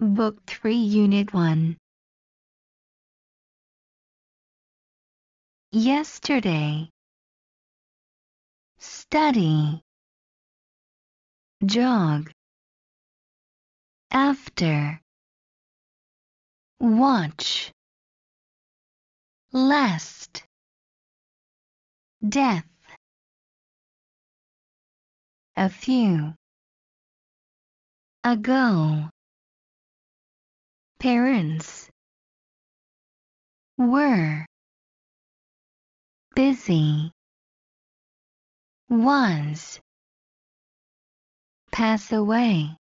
Book 3 Unit 1 Yesterday Study Jog After Watch Last Death A few Ago Parents were busy once pass away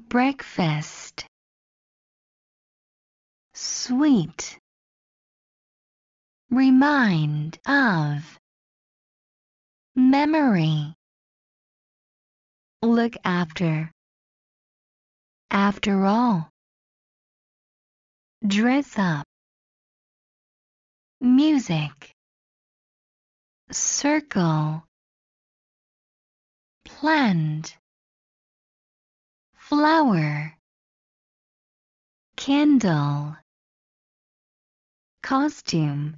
breakfast sweet remind of memory look after after all. Dress up. Music. Circle. Plant. Flower. Candle. Costume.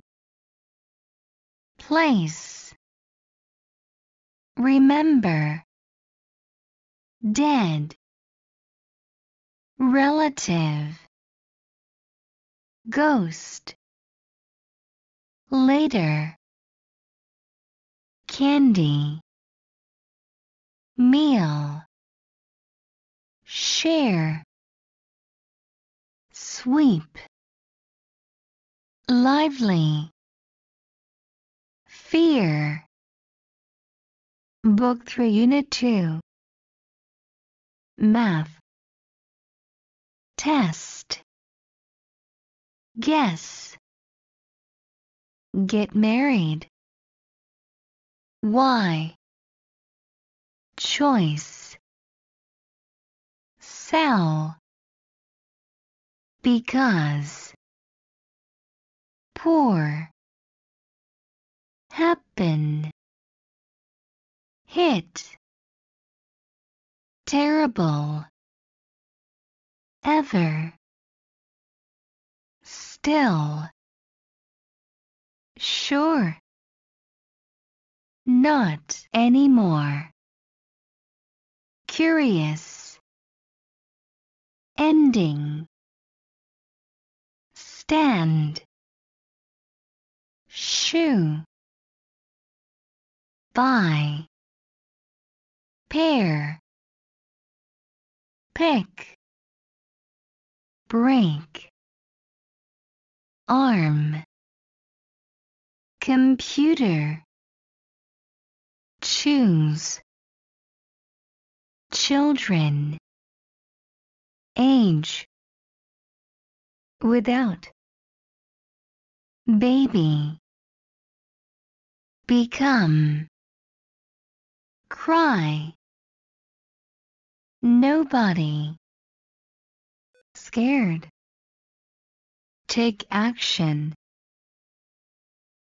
Place. Remember. Dead relative, ghost, later, candy, meal, share, sweep, lively, fear, book 3 unit 2, math, test, guess, get married, why, choice, sell, because, poor, happen, hit, terrible, ever still sure not anymore curious ending stand shoe buy pair pick break arm computer choose children age without baby become cry nobody scared. Take action.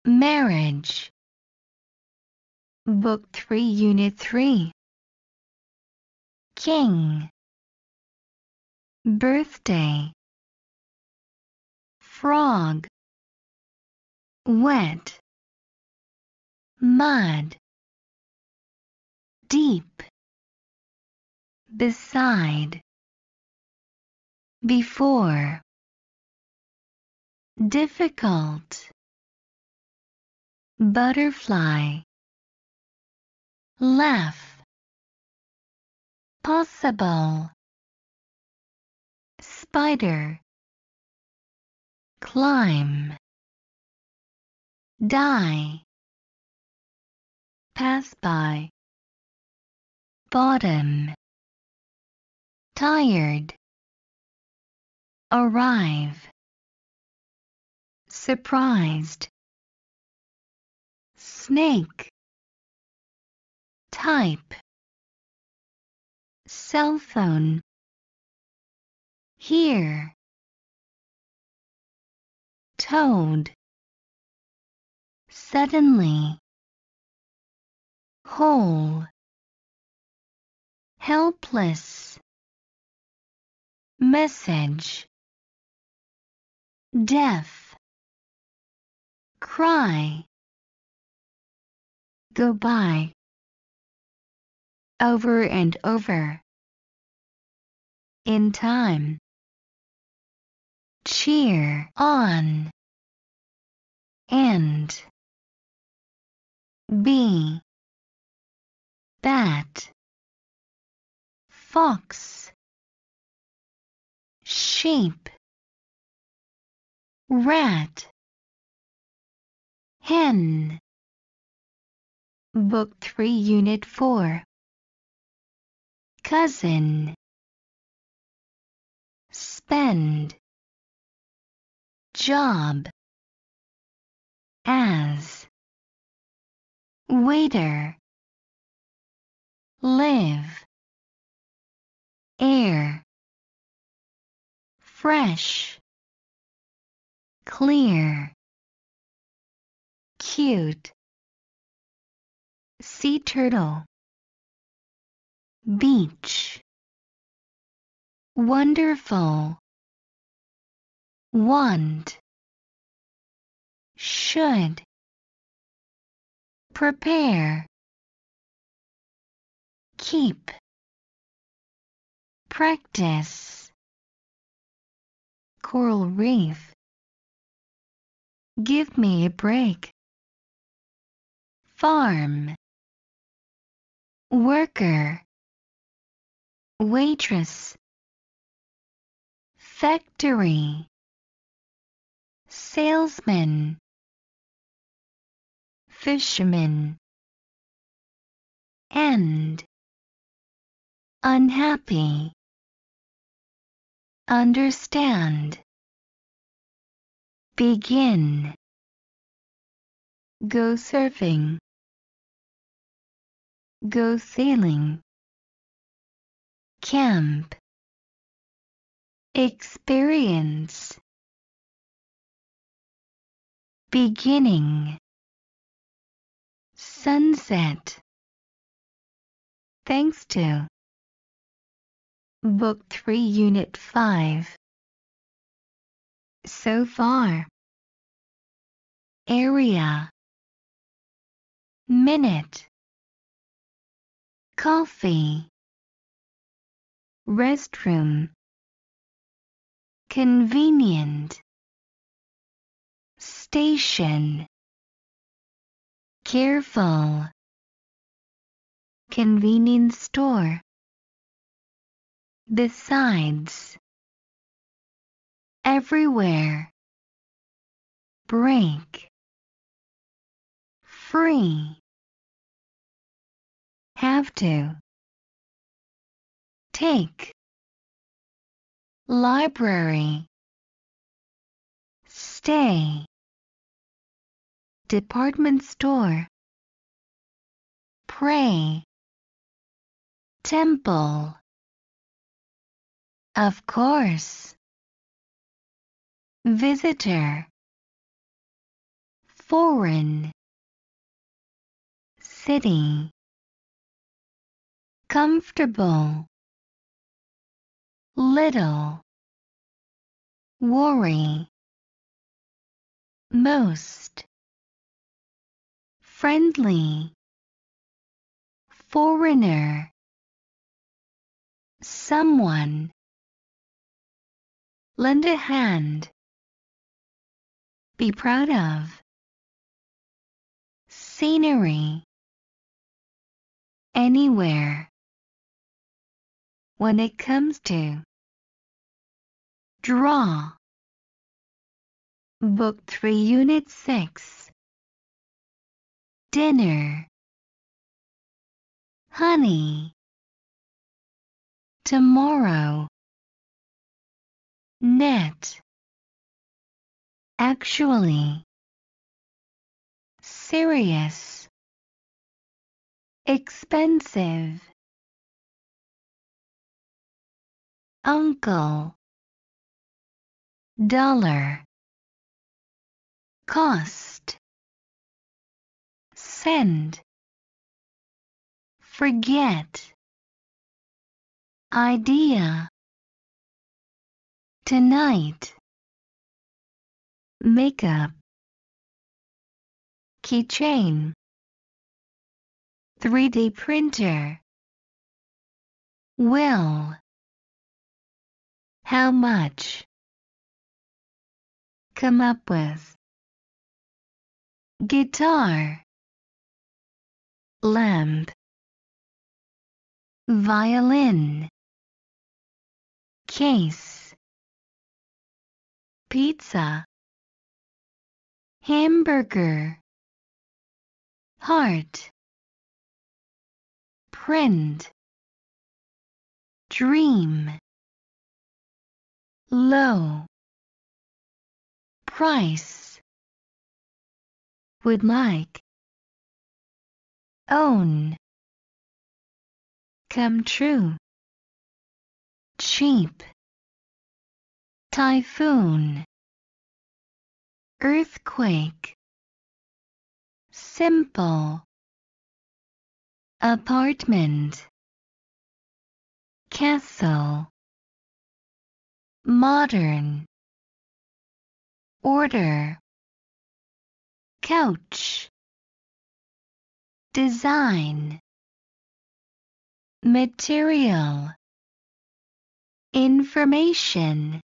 Marriage. Book 3 Unit 3. King. Birthday. Frog. Wet. Mud. Deep. Beside before difficult butterfly laugh possible spider climb die pass by bottom tired arrive surprised snake type cell phone here toad suddenly whole helpless message death, cry, goodbye, over and over, in time, cheer on, and be, bat, fox, sheep, rat hen book 3 unit 4 cousin spend job as waiter live air fresh clear, cute, sea turtle, beach, wonderful, want, should, prepare, keep, practice, coral reef. Give me a break. Farm. Worker. Waitress. Factory. Salesman. Fisherman. End. Unhappy. Understand. Begin. Go surfing. Go sailing. Camp. Experience. Beginning. Sunset. Thanks to. Book 3 Unit 5. So far area minute coffee restroom convenient station careful convenience store besides everywhere Break free have to take library stay department store pray temple of course visitor foreign city comfortable little worry most friendly foreigner someone lend a hand be proud of scenery anywhere. When it comes to draw, book 3 unit 6, dinner, honey, tomorrow, net, actually, serious, expensive uncle dollar cost send forget idea tonight makeup keychain 3D printer. Will. How much? Come up with. Guitar. Lamp. Violin. Case. Pizza. Hamburger. Heart friend dream low price would like own come true cheap typhoon earthquake simple apartment castle modern order couch design material information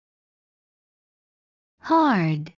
hard